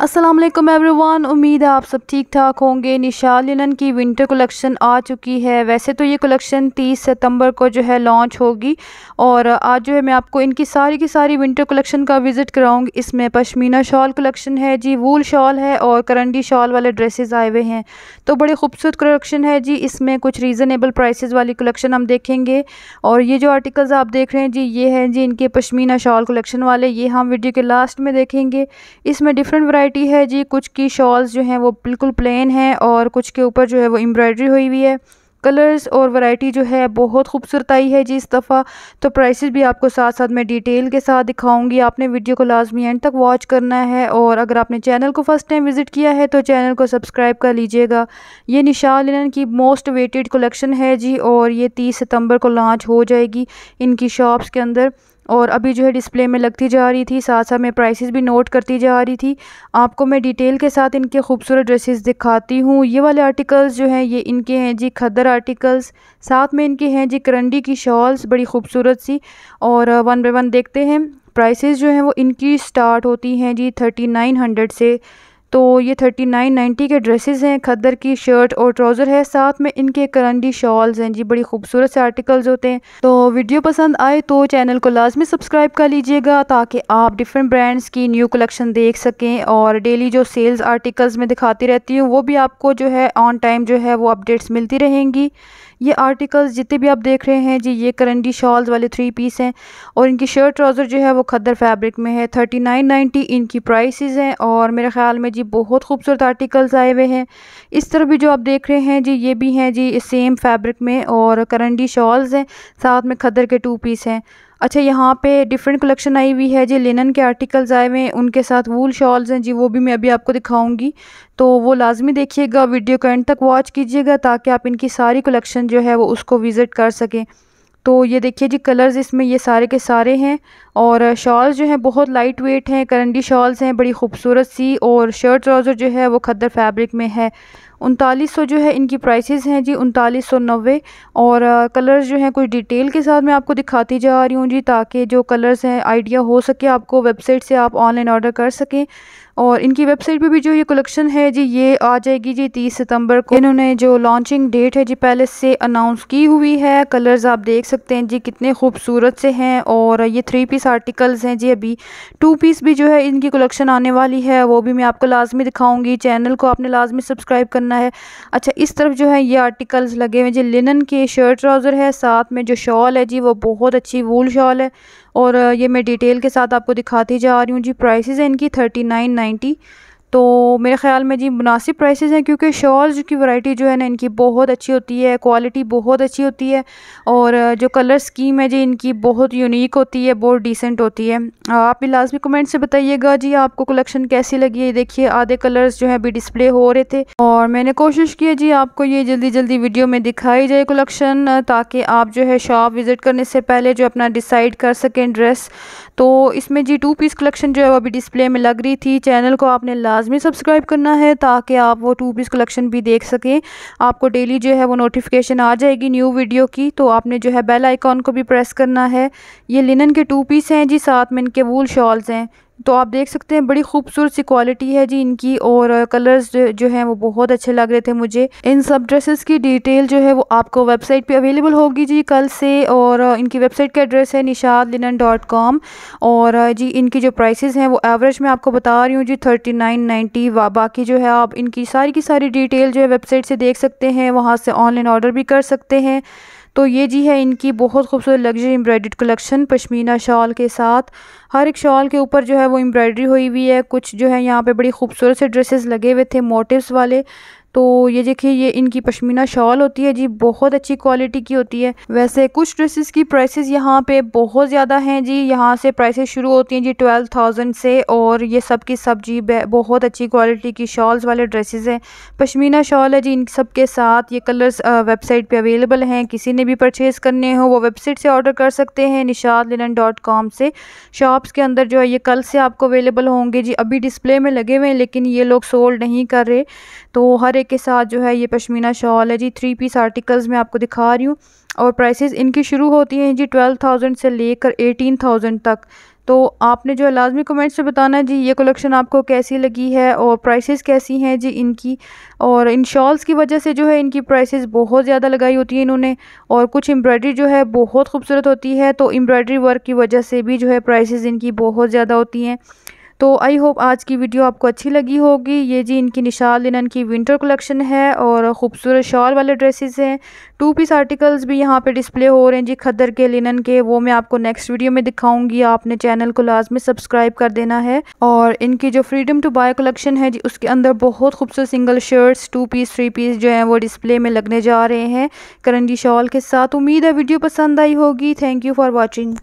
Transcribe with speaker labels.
Speaker 1: अस्सलाम वालेकुम एवरीवन उम्मीद है आप सब ठीक ठाक होंगे निशा लिनन की विंटर कलेक्शन आ चुकी है वैसे तो ये कलेक्शन 30 सितंबर को जो है लॉन्च होगी और आज जो है मैं आपको इनकी सारी की सारी विंटर कलेक्शन का विज़िट कराऊंगी इसमें पश्मीना शॉल कलेक्शन है जी वूल शॉल है और करंडी शॉल वाले ड्रेसेस आए हुए हैं तो बड़े खूबसूरत कलेक्शन है जी इसमें कुछ रीज़नेबल प्राइस वाली कलेक्शन हम देखेंगे और ये जो आर्टिकल्स आप देख रहे हैं जी ये हैं जी इनके पश्मीना शॉल कलेक्शन वाले ये हम वीडियो के लास्ट में देखेंगे इसमें डिफरेंट वैरायटी है जी कुछ की शॉल्स जो हैं वो बिल्कुल प्लेन हैं और कुछ के ऊपर जो है वो एम्ब्रॉयडरी हुई हुई है कलर्स और वैरायटी जो है बहुत खूबसूरत आई है जी इस दफ़ा तो प्राइसेस भी आपको साथ साथ मैं डिटेल के साथ दिखाऊंगी आपने वीडियो को लाजमी एंड तक वॉच करना है और अगर आपने चैनल को फर्स्ट टाइम विज़िट किया है तो चैनल को सब्सक्राइब कर लीजिएगा ये निशा लिनन की मोस्ट वेटेड कलेक्शन है जी और ये तीस सितम्बर को लॉन्च हो जाएगी इनकी शॉप्स के अंदर और अभी जो है डिस्प्ले में लगती जा रही थी साथ साथ मैं प्राइसेस भी नोट करती जा रही थी आपको मैं डिटेल के साथ इनके खूबसूरत ड्रेसेस दिखाती हूँ ये वाले आर्टिकल्स जो हैं ये इनके हैं जी खदर आर्टिकल्स साथ में इनके हैं जी करंडी की शॉल्स बड़ी खूबसूरत सी और वन बाई वन देखते हैं प्राइसेस जो हैं वो इनकी स्टार्ट होती हैं जी थर्टी नाइन हंड्रेड से तो ये थर्टी नाइन नाइन्टी के ड्रेसेस हैं खद्दर की शर्ट और ट्राउज़र है साथ में इनके करंडी शॉल्स हैं जी बड़ी खूबसूरत से आर्टिकल्स होते हैं तो वीडियो पसंद आए तो चैनल को लाजमी सब्सक्राइब कर लीजिएगा ताकि आप डिफरेंट ब्रांड्स की न्यू कलेक्शन देख सकें और डेली जो सेल्स आर्टिकल्स में दिखाती रहती हूँ वो भी आपको जो है ऑन टाइम जो है वो अपडेट्स मिलती रहेंगी ये आर्टिकल्स जितने भी आप देख रहे हैं जी ये करंडी शॉल्स वाले थ्री पीस हैं और इनकी शर्ट ट्राउज़र जो है वो खद्दर फैब्रिक में है थर्टी नाइन नाइन्टी इनकी प्राइसेस हैं और मेरे ख्याल में जी बहुत खूबसूरत आर्टिकल्स आए हुए हैं इस तरह भी जो आप देख रहे हैं जी ये भी हैं जी सेम फैब्रिक में और करंडी शॉल्स हैं साथ में खद्दर के टू पीस हैं अच्छा यहाँ पे डिफरेंट कलेक्शन आई हुई है जी लिनन के आर्टिकल्स आए हुए हैं उनके साथ वूल शॉल्स हैं जी वो भी मैं अभी आपको दिखाऊंगी तो वो लाजमी देखिएगा वीडियो को एंड तक वॉच कीजिएगा ताकि आप इनकी सारी कलेक्शन जो है वो उसको विज़िट कर सकें तो ये देखिए जी कलर्स इसमें ये सारे के सारे हैं और शॉल्स जो हैं बहुत लाइट वेट हैं करंडी शॉल्स हैं बड़ी खूबसूरत सी और शर्ट ट्राउज़र जो है वो खद्दर फैब्रिक में है उनतालीस सौ जो है इनकी प्राइसेस हैं जी उनतालीस सौ नब्बे और कलर्स जो हैं कुछ डिटेल के साथ मैं आपको दिखाती जा रही हूँ जी ताकि जो कलर्स हैं आइडिया हो सके आपको वेबसाइट से आप ऑनलाइन ऑर्डर कर सकें और इनकी वेबसाइट पे भी जो ये कलेक्शन है जी ये आ जाएगी जी तीस सितंबर को इन्होंने जो लॉन्चिंग डेट है जी पहले से अनाउंस की हुई है कलर्स आप देख सकते हैं जी कितने खूबसूरत से हैं और ये थ्री पीस आर्टिकल्स हैं जी अभी टू पीस भी जो है इनकी कलेक्शन आने वाली है वो भी मैं आपको लाजमी दिखाऊँगी चैनल को आपने लाजमी सब्सक्राइब करना करना है अच्छा इस तरफ जो है ये आर्टिकल्स लगे हुए जी लिनन के शर्ट ट्राउज़र है साथ में जो शॉल है जी वो बहुत अच्छी वूल शॉल है और ये मैं डिटेल के साथ आपको दिखाती जा रही हूँ जी प्राइसेस है इनकी थर्टी नाइन नाइन्टी तो मेरे ख़्याल में जी मुनासिब प्राइसेस हैं क्योंकि शॉल्स की वैरायटी जो है ना इनकी बहुत अच्छी होती है क्वालिटी बहुत अच्छी होती है और जो कलर स्कीम है जी इनकी बहुत यूनिक होती है बहुत डिसेंट होती है आप भी लाजमी कमेंट से बताइएगा जी आपको कलेक्शन कैसी लगी है देखिए आधे कलर्स जो है अभी डिस्प्ले हो रहे थे और मैंने कोशिश की है जी आपको ये जल्दी जल्दी वीडियो में दिखाई जाए कलेक्शन ताकि आप जो है शॉप विज़िट करने से पहले जो अपना डिसाइड कर सकें ड्रेस तो इसमें जी टू पीस कलेक्शन जो है वो अभी डिस्प्ले में लग रही थी चैनल को आपने लाज लाजमी सब्सक्राइब करना है ताकि आप वो टू पीस कलेक्शन भी देख सकें आपको डेली जो है वो नोटिफिकेशन आ जाएगी न्यू वीडियो की तो आपने जो है बेल आइकॉन को भी प्रेस करना है ये लिनन के टू पीस हैं जी साथ में इनके वूल शॉल्स हैं तो आप देख सकते हैं बड़ी खूबसूरत सी क्वालिटी है जी इनकी और कलर्स जो हैं वो बहुत अच्छे लग रहे थे मुझे इन सब ड्रेसेस की डिटेल जो है वो आपको वेबसाइट पे अवेलेबल होगी जी कल से और इनकी वेबसाइट का एड्रेस है निशाद लिनन डॉट कॉम और जी इनकी जो प्राइसेस हैं वो एवरेज मैं आपको बता रही हूँ जी थर्टी नाइन नाइन्टी बाकी जो है आप इनकी सारी की सारी डिटेल जो है वेबसाइट से देख सकते हैं वहाँ से ऑनलाइन ऑर्डर भी कर सकते हैं तो ये जी है इनकी बहुत खूबसूरत लग्जरी एम्ब्रॉयड कलेक्शन पश्मीना शॉल के साथ हर एक शॉल के ऊपर जो है वो एम्ब्रॉयडरी हुई हुई है कुछ जो है यहाँ पे बड़ी खूबसूरत से ड्रेसेस लगे हुए थे मोटिव्स वाले तो ये देखिए ये इनकी पश्मीना शॉल होती है जी बहुत अच्छी क्वालिटी की होती है वैसे कुछ ड्रेसेस की प्राइसेस यहाँ पे बहुत ज़्यादा हैं जी यहाँ से प्राइसेस शुरू होती हैं जी ट्वेल्व थाउजेंड से और ये सब की सब जी बहुत अच्छी क्वालिटी की शॉल्स वाले ड्रेसेस हैं पश्मीना शॉल है जी इन सब के साथ ये कलर्स वेबसाइट पर अवेलेबल हैं किसी ने भी परचेज़ करने हो वो वेबसाइट से ऑर्डर कर सकते हैं निशाद लिनन डॉट कॉम से शॉप शॉप्स के अंदर जो है ये कल से आपको अवेलेबल होंगे जी अभी डिस्प्ले में लगे हुए हैं लेकिन ये लोग सोल्ड नहीं कर रहे तो हर एक के साथ जो है ये पश्मीना शॉल है जी थ्री पीस आर्टिकल्स मैं आपको दिखा रही हूँ और प्राइसेस इनकी शुरू होती हैं जी ट्वेल्व थाउजेंड से लेकर एटीन थाउजेंड तक तो आपने जो है लाजमी कमेंट्स में बताना है जी ये कलेक्शन आपको कैसी लगी है और प्राइसेस कैसी हैं जी इनकी और इन शॉल्स की वजह से जो है इनकी प्राइसेस बहुत ज़्यादा लगाई होती है इन्होंने और कुछ एम्ब्रॉयडरी जो है बहुत खूबसूरत होती है तो एम्ब्रॉयडरी वर्क की वजह से भी जो है प्राइसेस इनकी बहुत ज़्यादा होती हैं तो आई होप आज की वीडियो आपको अच्छी लगी होगी ये जी इनकी निशाल लिनन की विंटर कलेक्शन है और ख़ूबसूरत शॉल वाले ड्रेसेस हैं टू पीस आर्टिकल्स भी यहाँ पे डिस्प्ले हो रहे हैं जी खदर के लिनन के वो मैं आपको नेक्स्ट वीडियो में दिखाऊंगी आपने चैनल को लाजमी सब्सक्राइब कर देना है और इनकी जो फ्रीडम टू बाय कलेक्शन है जी उसके अंदर बहुत खूबसूरत single shirts two piece three piece जो हैं वो डिस्प्ले में लगने जा रहे हैं करंजी शॉल के साथ उम्मीद है वीडियो पसंद आई होगी थैंक यू फॉर वॉचिंग